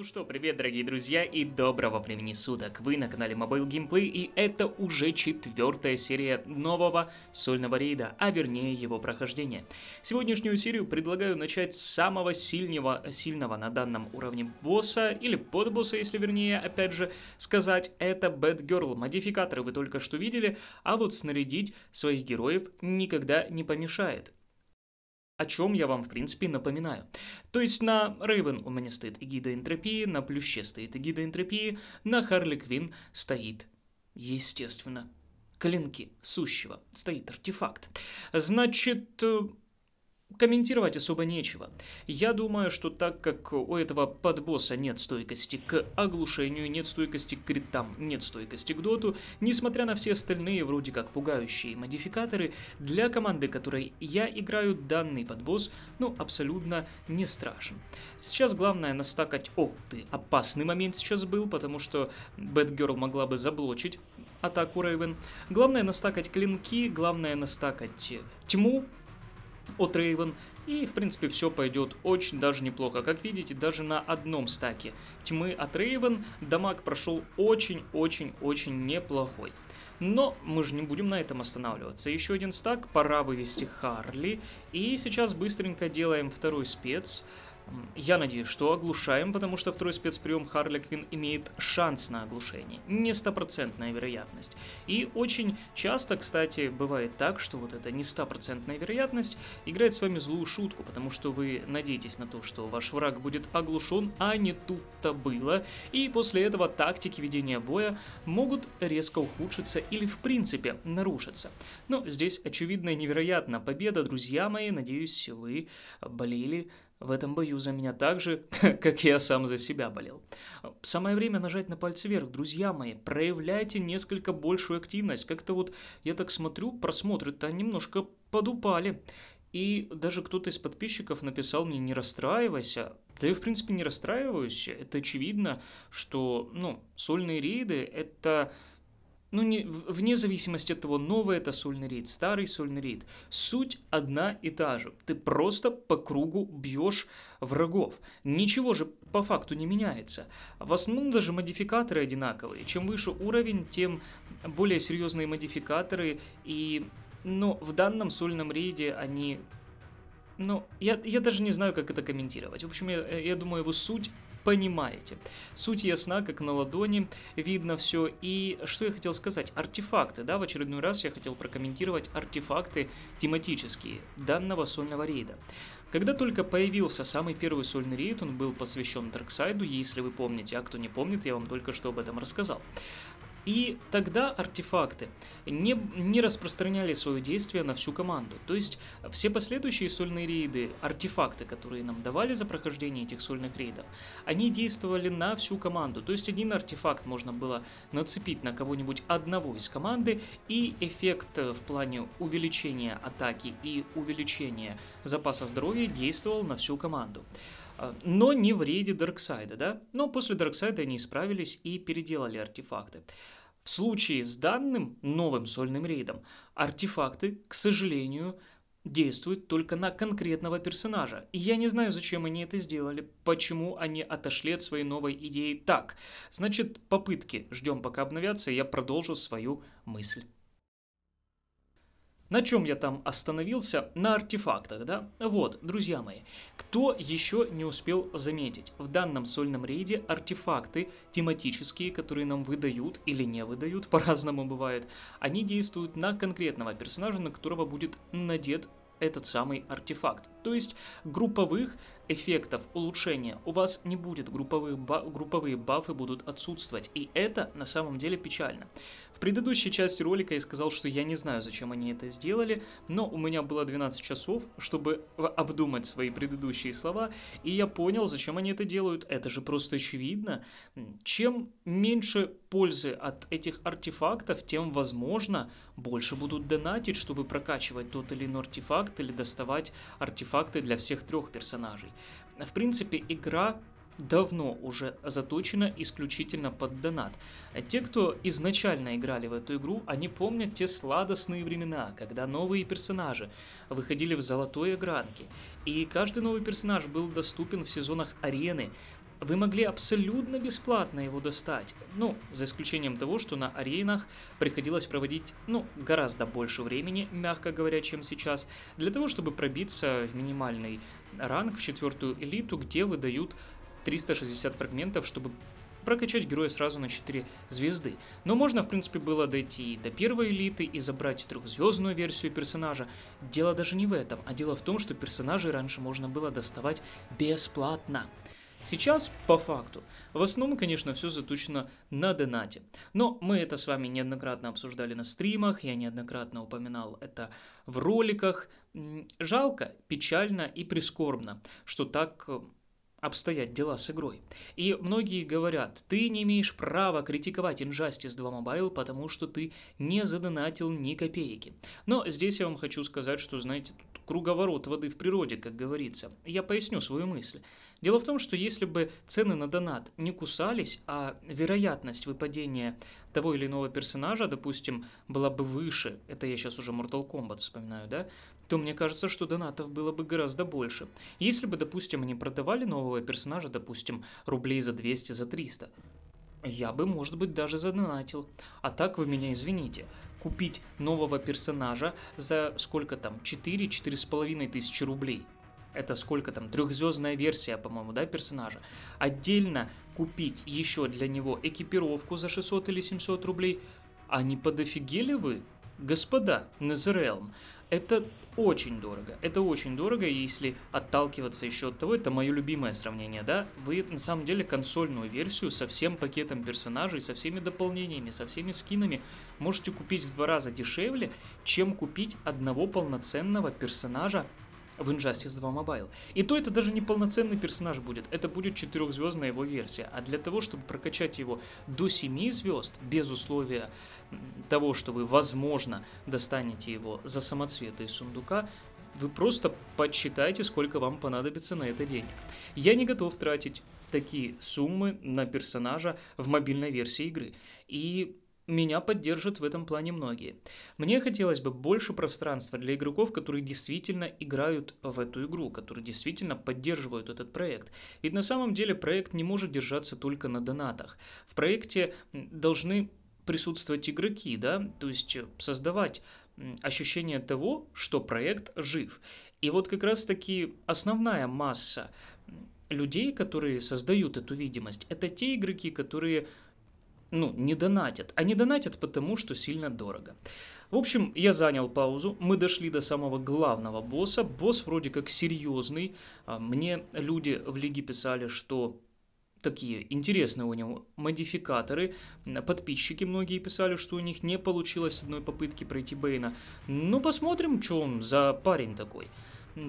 Ну что, привет, дорогие друзья, и доброго времени суток. Вы на канале Mobile Gameplay, и это уже четвертая серия нового сольного рейда, а вернее его прохождения. Сегодняшнюю серию предлагаю начать с самого сильного, сильного на данном уровне босса, или подбосса, если вернее, опять же, сказать, это Bad Girl. Модификаторы вы только что видели, а вот снарядить своих героев никогда не помешает о чем я вам, в принципе, напоминаю. То есть на Рейвен у меня стоит эгида энтропии, на Плюще стоит эгида энтропии, на Харли Квин стоит, естественно, клинки сущего. Стоит артефакт. Значит, э, комментировать особо нечего. Я думаю, что так как у этого подбосса нет стойкости к оглушению, нет стойкости к критам, нет стойкости к доту, несмотря на все остальные вроде как пугающие модификаторы, для команды, которой я играю, данный подбосс, ну, абсолютно не страшен. Сейчас главное настакать... О, ты, опасный момент сейчас был, потому что Бэтгерл могла бы заблочить атаку Рейвен. Главное настакать клинки, главное настакать тьму, от Рейвен, и в принципе все пойдет очень даже неплохо. Как видите, даже на одном стаке тьмы от Рейвен дамаг прошел очень-очень-очень неплохой. Но мы же не будем на этом останавливаться. Еще один стак, пора вывести Харли. И сейчас быстренько делаем второй спец. Я надеюсь, что оглушаем, потому что второй спецприем Харли Квин имеет шанс на оглушение. Не стопроцентная вероятность. И очень часто, кстати, бывает так, что вот эта не стопроцентная вероятность играет с вами злую шутку, потому что вы надеетесь на то, что ваш враг будет оглушен, а не тут-то было. И после этого тактики ведения боя могут резко ухудшиться или в принципе нарушиться. Но здесь очевидная невероятная победа, друзья мои. Надеюсь, вы болели в этом бою за меня так же, как я сам за себя болел. Самое время нажать на пальцы вверх, друзья мои, проявляйте несколько большую активность. Как-то вот я так смотрю, просмотры-то немножко подупали. И даже кто-то из подписчиков написал мне «не расстраивайся». Да я, в принципе, не расстраиваюсь. Это очевидно, что, ну, сольные рейды — это ну, не, вне зависимости от того, новый это сольный рейд, старый сольный рейд, суть одна и та же. Ты просто по кругу бьешь врагов. Ничего же по факту не меняется. В основном даже модификаторы одинаковые. Чем выше уровень, тем более серьезные модификаторы. И, но ну, в данном сольном рейде они... Ну, я, я даже не знаю, как это комментировать. В общем, я, я думаю, его суть понимаете. Суть ясна, как на ладони, видно все. И что я хотел сказать? Артефакты, да, в очередной раз я хотел прокомментировать артефакты тематические данного сольного рейда. Когда только появился самый первый сольный рейд, он был посвящен Дарксайду, если вы помните, а кто не помнит, я вам только что об этом рассказал. И тогда артефакты не, не распространяли свое действие на всю команду. То есть все последующие сольные рейды, артефакты, которые нам давали за прохождение этих сольных рейдов, они действовали на всю команду. То есть один артефакт можно было нацепить на кого-нибудь одного из команды, и эффект э, в плане увеличения атаки и увеличения запаса здоровья действовал на всю команду а, но не в рейде Дарксайда, да? Но после Дарксайда они исправились и переделали артефакты. В случае с данным новым сольным рейдом артефакты, к сожалению, действуют только на конкретного персонажа. И я не знаю, зачем они это сделали, почему они отошли от своей новой идеи так. Значит, попытки. Ждем, пока обновятся, и я продолжу свою мысль. На чем я там остановился? На артефактах, да? Вот, друзья мои, кто еще не успел заметить, в данном сольном рейде артефакты тематические, которые нам выдают или не выдают, по-разному бывает, они действуют на конкретного персонажа, на которого будет надет этот самый артефакт. То есть групповых эффектов улучшения у вас не будет, групповые, ба групповые бафы будут отсутствовать, и это на самом деле печально. В предыдущей части ролика я сказал, что я не знаю, зачем они это сделали, но у меня было 12 часов, чтобы обдумать свои предыдущие слова, и я понял, зачем они это делают, это же просто очевидно. Чем меньше пользы от этих артефактов, тем, возможно, больше будут донатить, чтобы прокачивать тот или иной артефакт или доставать артефакты для всех трех персонажей. В принципе, игра давно уже заточена исключительно под донат. Те, кто изначально играли в эту игру, они помнят те сладостные времена, когда новые персонажи выходили в золотой огранке, и каждый новый персонаж был доступен в сезонах арены, вы могли абсолютно бесплатно его достать. Ну, за исключением того, что на аренах приходилось проводить, ну, гораздо больше времени, мягко говоря, чем сейчас, для того, чтобы пробиться в минимальный ранг, в четвертую элиту, где выдают 360 фрагментов, чтобы прокачать героя сразу на 4 звезды. Но можно, в принципе, было дойти и до первой элиты и забрать трехзвездную версию персонажа. Дело даже не в этом, а дело в том, что персонажей раньше можно было доставать бесплатно. Сейчас, по факту, в основном, конечно, все заточено на донате. Но мы это с вами неоднократно обсуждали на стримах, я неоднократно упоминал это в роликах. Жалко, печально и прискорбно, что так э, обстоят дела с игрой. И многие говорят, ты не имеешь права критиковать Injustice 2 Mobile, потому что ты не задонатил ни копейки. Но здесь я вам хочу сказать, что, знаете, тут круговорот воды в природе, как говорится. Я поясню свою мысль. Дело в том, что если бы цены на донат не кусались, а вероятность выпадения того или иного персонажа, допустим, была бы выше, это я сейчас уже Mortal Kombat вспоминаю, да, то мне кажется, что донатов было бы гораздо больше. Если бы, допустим, они продавали нового персонажа, допустим, рублей за 200, за 300, я бы, может быть, даже задонатил. А так вы меня извините. Купить нового персонажа за сколько там, 4-4,5 тысячи рублей – это сколько там, трехзвездная версия, по-моему, да, персонажа, отдельно купить еще для него экипировку за 600 или 700 рублей, а не подофигели вы, господа, Незреалм? Это очень дорого. Это очень дорого, если отталкиваться еще от того, это мое любимое сравнение, да? Вы на самом деле консольную версию со всем пакетом персонажей, со всеми дополнениями, со всеми скинами можете купить в два раза дешевле, чем купить одного полноценного персонажа в Injustice 2 Mobile. И то это даже не полноценный персонаж будет, это будет четырехзвездная его версия. А для того, чтобы прокачать его до семи звезд, без условия того, что вы, возможно, достанете его за самоцветы из сундука, вы просто подсчитайте, сколько вам понадобится на это денег. Я не готов тратить такие суммы на персонажа в мобильной версии игры. И меня поддержат в этом плане многие. Мне хотелось бы больше пространства для игроков, которые действительно играют в эту игру, которые действительно поддерживают этот проект. Ведь на самом деле проект не может держаться только на донатах. В проекте должны присутствовать игроки, да, то есть э, создавать ощущение того, что проект жив. И вот как раз-таки основная масса людей, которые создают эту видимость, это те игроки, которые ну, не донатят. Они а донатят потому, что сильно дорого. В общем, я занял паузу, мы дошли до самого главного босса. Босс вроде как серьезный. А, мне люди в лиге писали, что такие интересные у него модификаторы. Подписчики многие писали, что у них не получилось с одной попытки пройти Бейна. Ну, посмотрим, что он за парень такой.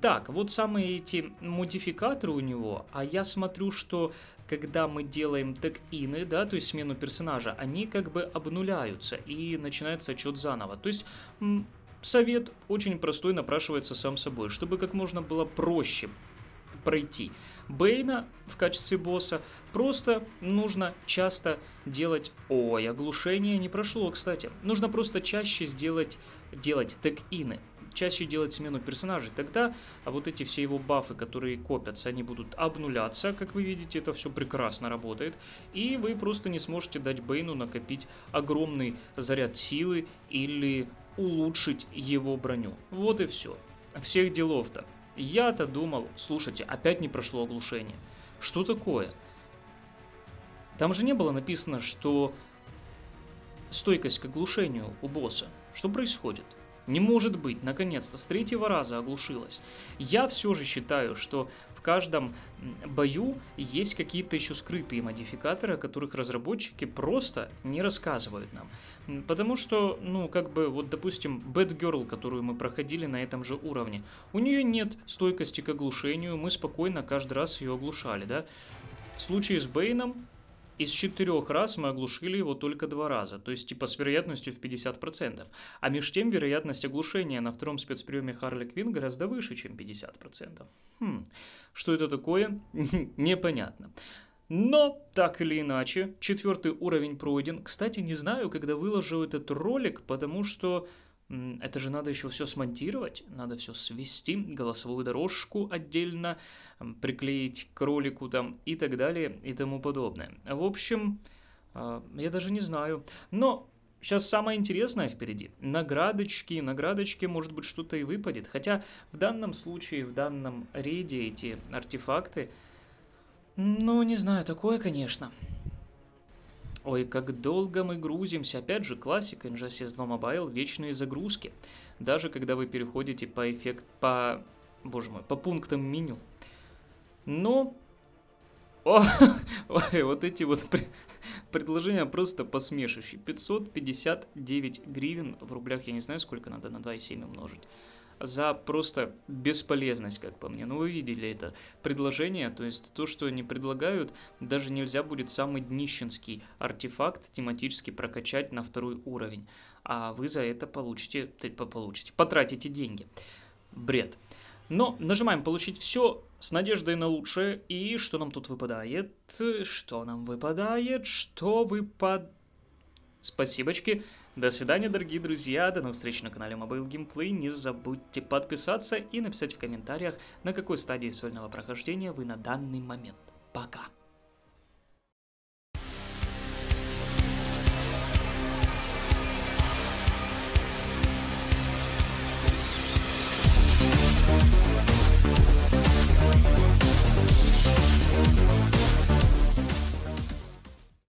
Так, вот самые эти модификаторы у него, а я смотрю, что когда мы делаем тег-ины, да, то есть смену персонажа, они как бы обнуляются и начинается отчет заново. То есть совет очень простой, напрашивается сам собой, чтобы как можно было проще пройти. Бейна в качестве босса просто нужно часто делать... Ой, оглушение не прошло, кстати. Нужно просто чаще сделать, делать тег-ины чаще делать смену персонажей. Тогда а вот эти все его бафы, которые копятся, они будут обнуляться. Как вы видите, это все прекрасно работает. И вы просто не сможете дать Бейну накопить огромный заряд силы или улучшить его броню. Вот и все. Всех делов-то. Я-то думал, слушайте, опять не прошло оглушение. Что такое? Там же не было написано, что стойкость к оглушению у босса. Что происходит? Не может быть, наконец-то, с третьего раза оглушилась. Я все же считаю, что в каждом бою есть какие-то еще скрытые модификаторы, о которых разработчики просто не рассказывают нам. Потому что, ну, как бы, вот, допустим, Batgirl, которую мы проходили на этом же уровне, у нее нет стойкости к оглушению, мы спокойно каждый раз ее оглушали, да? В случае с Бейном из четырех раз мы оглушили его только два раза, то есть типа с вероятностью в 50%. А меж тем вероятность оглушения на втором спецприеме Харли Квинн гораздо выше, чем 50%. Хм, что это такое? Непонятно. Но, так или иначе, четвертый уровень пройден. Кстати, не знаю, когда выложу этот ролик, потому что это же надо еще все смонтировать, надо все свести, голосовую дорожку отдельно приклеить к ролику там и так далее и тому подобное. В общем, а, я даже не знаю. Но Сейчас самое интересное впереди. Наградочки, наградочки, может быть, что-то и выпадет. Хотя в данном случае, в данном рейде эти артефакты... Ну, не знаю, такое, конечно. Ой, как долго мы грузимся. Опять же, классика Injustice 2 Mobile, вечные загрузки. Даже когда вы переходите по эффект... по... боже мой, по пунктам меню. Но... О, ой, вот эти вот предложения просто посмешище. 559 гривен в рублях, я не знаю, сколько надо на 2,7 умножить за просто бесполезность, как по мне. Ну, вы видели это предложение, то есть то, что они предлагают, даже нельзя будет самый днищенский артефакт тематически прокачать на второй уровень. А вы за это получите, получите, потратите деньги. Бред. Но нажимаем «Получить все» с надеждой на лучшее. И что нам тут выпадает? Что нам выпадает? Что выпад... Спасибочки. Спасибочки. До свидания, дорогие друзья, до новых встреч на канале Mobile Gameplay. Не забудьте подписаться и написать в комментариях, на какой стадии сольного прохождения вы на данный момент. Пока!